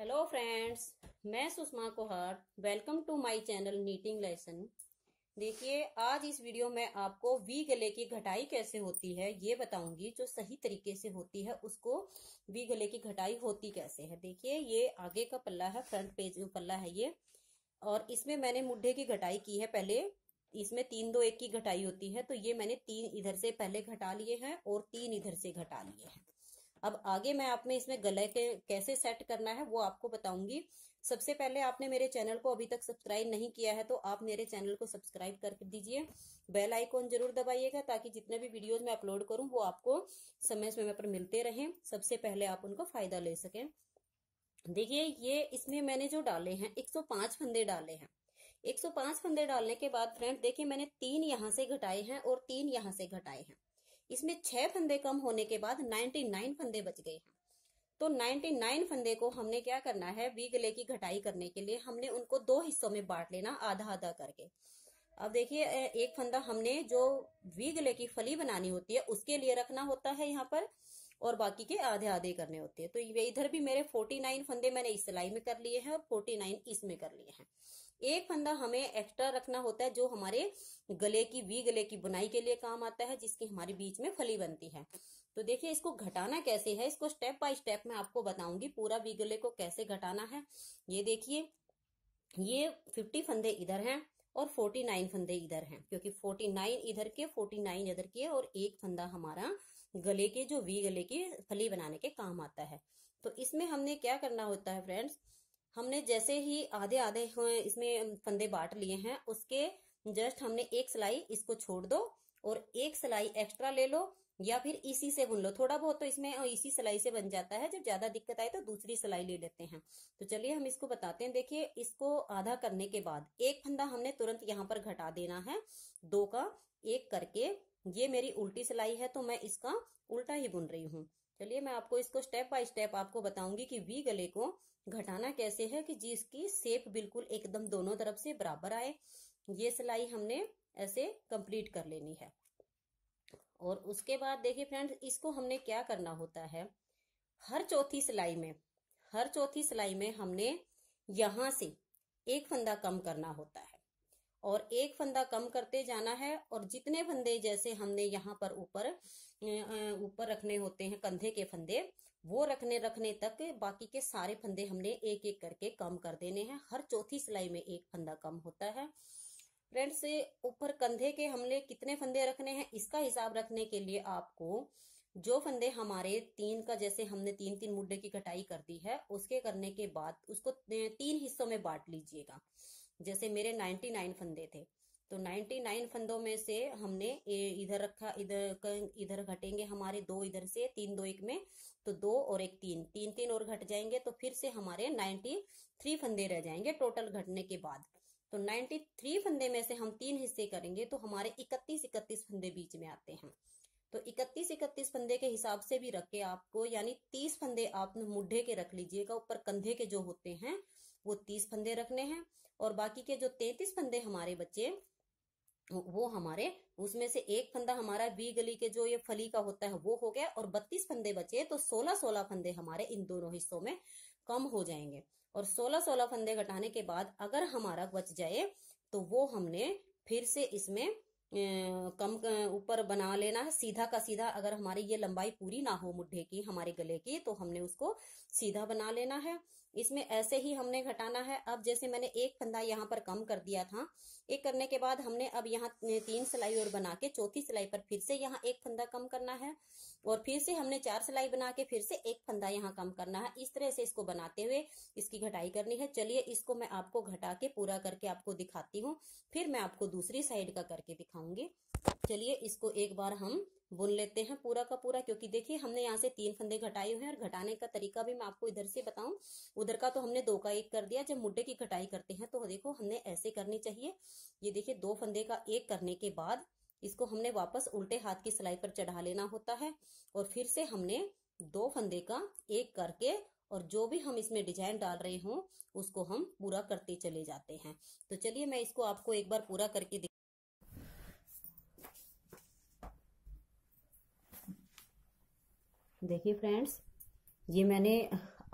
hello friends मैं Sushma Kohar welcome to my channel knitting lesson देखिए आज इस वीडियो में आपको वी गले की घटाई कैसे होती है ये बताऊंगी जो सही तरीके से होती है उसको वी गले की घटाई होती कैसे है देखिए ये आगे का पल्ला है फ्रंट पेज पल्ला है ये और इसमें मैंने मुड्ढे की घटाई की है पहले इसमें तीन दो एक की घटाई होती है तो ये मैंने तीन इधर से पहले घटा लिए हैं और तीन इधर से घटा लिए हैं अब आगे मैं आपने इसमें गले के कैसे सेट करना है वो आपको बताऊंगी सबसे पहले आपने मेरे चैनल को अभी तक सब्सक्राइब नहीं किया है तो आप मेरे चैनल को सब्सक्राइब कर दीजिए बेल आइकॉन जरूर दबाइएगा ताकि जितने भी वीडियोज मैं अपलोड करूं वो आपको समय समय पर मिलते रहें सबसे पहले आप उनका फायदा ले सकें देखिए ये इसमें मैंने जो डाले हैं 105 फंदे डाले हैं 105 फंदे डालने के बाद फ्रेंड देखिए मैंने तीन यहां से घटाए हैं और तीन यहां से घटाए हैं इसमें छह फंदे कम होने के बाद 99 फंदे बच गए हैं तो 99 फंदे को हमने क्या करना है वी गले की घटाई करने के लिए हमने उनको दो हिस्सों में बांट लेना आधा आधा करके अब देखिए एक फंदा हमने जो वी गले की फली बनानी होती है उसके लिए रखना होता है यहाँ पर और बाकी के आधे आधे करने होते हैं तो इधर भी मेरे 49 फंदे मैंने इस सिलाई में कर लिए हैं और 49 इसमें कर लिए हैं एक फंदा हमें एक्स्ट्रा रखना होता है जो हमारे गले की वी गले की बुनाई के लिए काम आता है जिसकी हमारे बीच में फली बनती है तो देखिए इसको घटाना कैसे है इसको स्टेप बाय स्टेप मैं आपको बताऊंगी पूरा वी गले को कैसे घटाना है ये देखिए ये फिफ्टी फंदे इधर है और फोर्टी नाइन फंदे इधर हैं क्योंकि फोर्टी नाइन इधर के फोर्टी नाइन इधर के और एक फंदा हमारा गले के जो वी गले की फली बनाने के काम आता है तो इसमें हमने क्या करना होता है फ्रेंड्स हमने जैसे ही आधे आधे इसमें फंदे बांट लिए हैं उसके जस्ट हमने एक सिलाई इसको छोड़ दो और एक सिलाई एक्स्ट्रा ले लो या फिर इसी से बुन लो थोड़ा बहुत तो इसमें इसी सिलाई से बन जाता है जब ज्यादा दिक्कत आए तो दूसरी सिलाई ले लेते हैं तो चलिए हम इसको बताते हैं देखिए इसको आधा करने के बाद एक फंदा हमने तुरंत यहाँ पर घटा देना है दो का एक करके ये मेरी उल्टी सिलाई है तो मैं इसका उल्टा ही बुन रही हूँ चलिए मैं आपको इसको स्टेप बाय स्टेप आपको बताऊंगी कि वी गले को घटाना कैसे है कि जिसकी सेप बिल्कुल एकदम दोनों तरफ से बराबर आए ये सिलाई हमने ऐसे कंप्लीट कर लेनी है और उसके बाद देखिए फ्रेंड्स इसको हमने क्या करना होता है हर चौथी सिलाई में हर चौथी सिलाई में हमने यहां से एक फंदा कम करना होता है और एक फंदा कम करते जाना है और जितने फंदे जैसे हमने यहाँ पर ऊपर ऊपर रखने होते हैं कंधे के फंदे वो रखने रखने तक बाकी के सारे फंदे हमने एक एक करके कम कर देने हैं हर चौथी सिलाई में एक फंदा कम होता है फ्रेंड्स ऊपर कंधे के हमने कितने फंदे रखने हैं इसका हिसाब रखने के लिए आपको जो फंदे हमारे तीन का जैसे हमने तीन तीन मुड्ढे की कटाई कर दी है उसके करने के बाद उसको तीन हिस्सों में बांट लीजिएगा जैसे मेरे 99 फंदे थे तो 99 फंदों में से हमने इधर रखा इधर इधर घटेंगे हमारे दो इधर से तीन दो एक में तो दो और एक तीन तीन तीन और घट जाएंगे तो फिर से हमारे 93 फंदे रह जाएंगे टोटल घटने के बाद तो 93 फंदे में से हम तीन हिस्से करेंगे तो हमारे 31 31 फंदे बीच में आते हैं तो 31 31 फंदे के हिसाब से भी रखे आपको यानी 30 फंदे आप मुढ़े के रख लीजिएगा ऊपर कंधे के जो होते हैं वो तीस फंदे रखने हैं और बाकी के जो तैतीस फंदे हमारे बच्चे वो हमारे उसमें से एक फंदा हमारा बी गली के जो ये फली का होता है वो हो गया और बत्तीस फंदे बचे तो सोलह सोलह फंदे हमारे इन दोनों हिस्सों में कम हो जाएंगे और सोलह सोलह फंदे घटाने के बाद अगर हमारा बच जाए तो वो हमने फिर से इसमें कम ऊपर बना लेना है सीधा का सीधा अगर हमारी ये लंबाई पूरी ना हो मुड्ढे की हमारे गले की तो हमने उसको सीधा बना लेना है इसमें ऐसे ही हमने घटाना है अब जैसे मैंने एक फंदा यहाँ पर कम कर दिया था एक करने के बाद हमने अब यहाँ तीन सिलाई और बना के चौथी सिलाई पर फिर से यहाँ एक फंदा कम करना है और फिर से हमने चार सिलाई बना के फिर से एक फंदा यहाँ कम करना है इस तरह से इसको बनाते हुए इसकी घटाई करनी है चलिए इसको मैं आपको घटा के पूरा करके आपको दिखाती हूँ फिर मैं आपको दूसरी साइड का करके दिखाऊँ दिखाऊंगी चलिए इसको एक बार हम बुन लेते हैं पूरा का पूरा क्योंकि देखिए हमने यहाँ से तीन फंदे घटाए हुए हैं और घटाने का तरीका भी मैं आपको इधर से बताऊं उधर का तो हमने दो का एक कर दिया जब मुड्डे की घटाई करते हैं तो देखो हमने ऐसे करनी चाहिए ये देखिए दो फंदे का एक करने के बाद इसको हमने वापस उल्टे हाथ की सिलाई पर चढ़ा लेना होता है और फिर से हमने दो फंदे का एक करके और जो भी हम इसमें डिजाइन डाल रहे हों उसको हम पूरा करते चले जाते हैं तो चलिए मैं इसको आपको एक बार पूरा करके देखिए फ्रेंड्स ये मैंने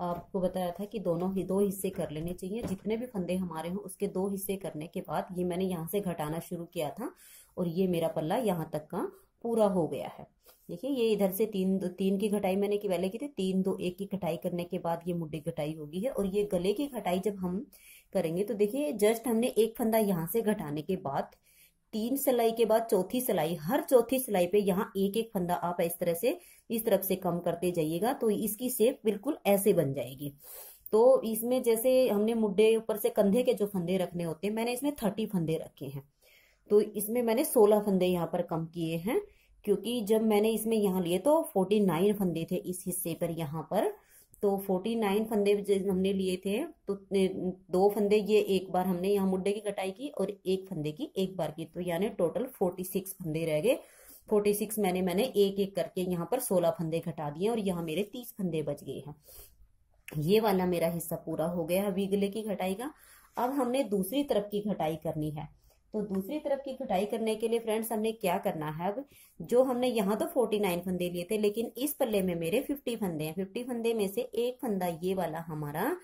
आपको बताया था कि दोनों ही दो हिस्से कर लेने चाहिए जितने भी फंदे हमारे हों उसके दो हिस्से करने के बाद ये मैंने यहाँ से घटाना शुरू किया था और ये मेरा पल्ला यहाँ तक का पूरा हो गया है देखिए ये इधर से तीन तीन की घटाई मैंने की पहले की थी तीन दो एक की घटाई करने के बाद ये मुड्डी घटाई होगी है और ये गले की घटाई जब हम करेंगे तो देखिए जस्ट हमने एक फंदा यहाँ से घटाने के बाद तीन सिलाई के बाद चौथी सिलाई हर चौथी सिलाई पे यहाँ एक एक फंदा आप इस तरह से इस तरफ से कम करते जाइएगा तो इसकी सेप बिल्कुल ऐसे बन जाएगी तो इसमें जैसे हमने मुड्डे ऊपर से कंधे के जो फंदे रखने होते हैं मैंने इसमें थर्टी फंदे रखे हैं तो इसमें मैंने सोलह फंदे यहाँ पर कम किए हैं क्योंकि जब मैंने इसमें यहाँ लिए तो फोर्टी नाइन फंदे थे इस हिस्से पर यहाँ पर तो फोर्टी नाइन फंदे हमने लिए थे तो दो फंदे ये एक बार हमने यहाँ मुड्डे की कटाई की और एक फंदे की एक बार की तो यानी टोटल फोर्टी सिक्स फंदे रह गए फोर्टी सिक्स मैंने मैंने एक एक करके यहाँ पर सोलह फंदे घटा दिए और यहाँ मेरे तीस फंदे बच गए हैं ये वाला मेरा हिस्सा पूरा हो गया है वीगले की घटाई का अब हमने दूसरी तरफ की घटाई करनी है तो दूसरी तरफ की कटाई करने के लिए फ्रेंड्स हमने क्या करना है अब जो हमने यहाँ तो फोर्टी नाइन फंदे लिए थे लेकिन इस पल्ले में मेरे फिफ्टी फंदे हैं फिफ्टी फंदे में से एक फंदा ये वाला हमारा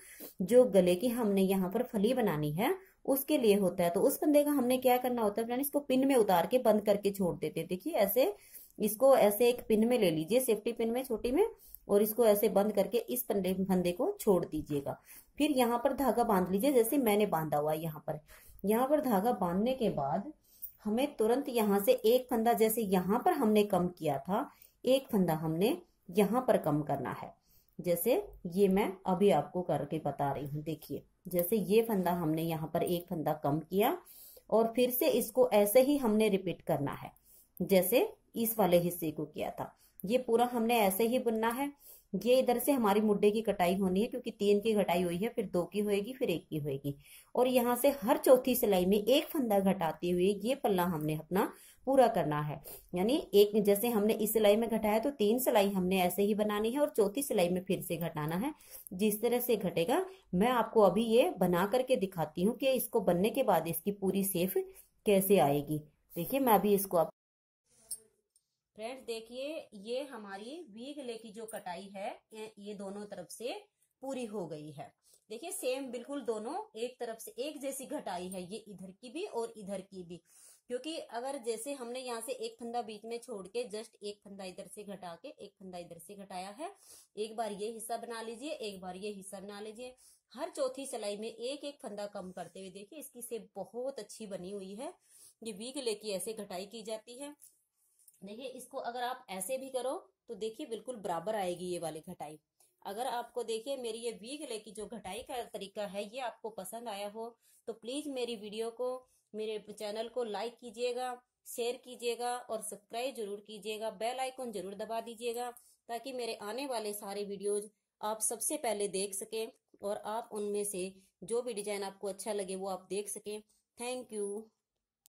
जो गले की हमने यहाँ पर फली बनानी है उसके लिए होता है तो उस फंदे का हमने क्या करना होता है फ्रेंड इसको पिन में उतार के बंद करके छोड़ देते देखिए ऐसे इसको ऐसे एक पिन में ले लीजिए सेफ्टी पिन में छोटी में और इसको ऐसे बंद करके इस फंदे फंदे को छोड़ दीजिएगा फिर यहाँ पर धागा बांध लीजिए जैसे मैंने बांधा हुआ है यहाँ पर यहाँ पर धागा बांधने के बाद हमें तुरंत यहाँ से एक फंदा जैसे यहाँ पर हमने कम किया था एक फंदा हमने यहाँ पर कम करना है जैसे ये मैं अभी आपको करके बता रही हूँ देखिए जैसे ये फंदा हमने यहाँ पर एक फंदा कम किया और फिर से इसको ऐसे ही हमने रिपीट करना है जैसे इस वाले हिस्से को किया था ये पूरा हमने ऐसे ही बुनना है ये इधर से हमारी मुड्डे की कटाई होनी है क्योंकि तीन की घटाई हुई है फिर दो की होएगी फिर एक की होएगी और यहाँ से हर चौथी सिलाई में एक फंदा घटाते हुए ये पल्ला हमने अपना पूरा करना है यानी एक जैसे हमने इस सिलाई में घटाया तो तीन सिलाई हमने ऐसे ही बनानी है और चौथी सिलाई में फिर से घटाना है जिस तरह से घटेगा मैं आपको अभी ये बना करके दिखाती हूँ कि इसको बनने के बाद इसकी पूरी सेफ कैसे आएगी देखिए मैं अभी इसको आप फ्रेंड्स देखिए ये हमारी गले की जो कटाई है ये दोनों तरफ से पूरी हो गई है देखिए सेम बिल्कुल दोनों एक तरफ से एक जैसी घटाई है ये इधर की भी और इधर की भी क्योंकि अगर जैसे हमने यहाँ से एक फंदा बीच में छोड़ के जस्ट एक फंदा इधर से घटा के एक फंदा इधर से घटाया है एक बार ये हिस्सा बना लीजिए एक बार ये हिस्सा बना लीजिए हर चौथी सिलाई में एक एक फंदा कम करते हुए देखिए इसकी सेब बहुत अच्छी बनी हुई है ये वीक लेके ऐसे घटाई की जाती है देखिए इसको अगर आप ऐसे भी करो तो देखिए बिल्कुल बराबर आएगी ये वाली घटाई अगर आपको देखिए मेरी ये वी गले की जो घटाई का तरीका है ये आपको पसंद आया हो तो प्लीज मेरी वीडियो को मेरे चैनल को लाइक कीजिएगा शेयर कीजिएगा और सब्सक्राइब जरूर कीजिएगा बेल आइकन जरूर दबा दीजिएगा ताकि मेरे आने वाले सारे वीडियोज आप सबसे पहले देख सकें और आप उनमें से जो भी डिजाइन आपको अच्छा लगे वो आप देख सकें थैंक यू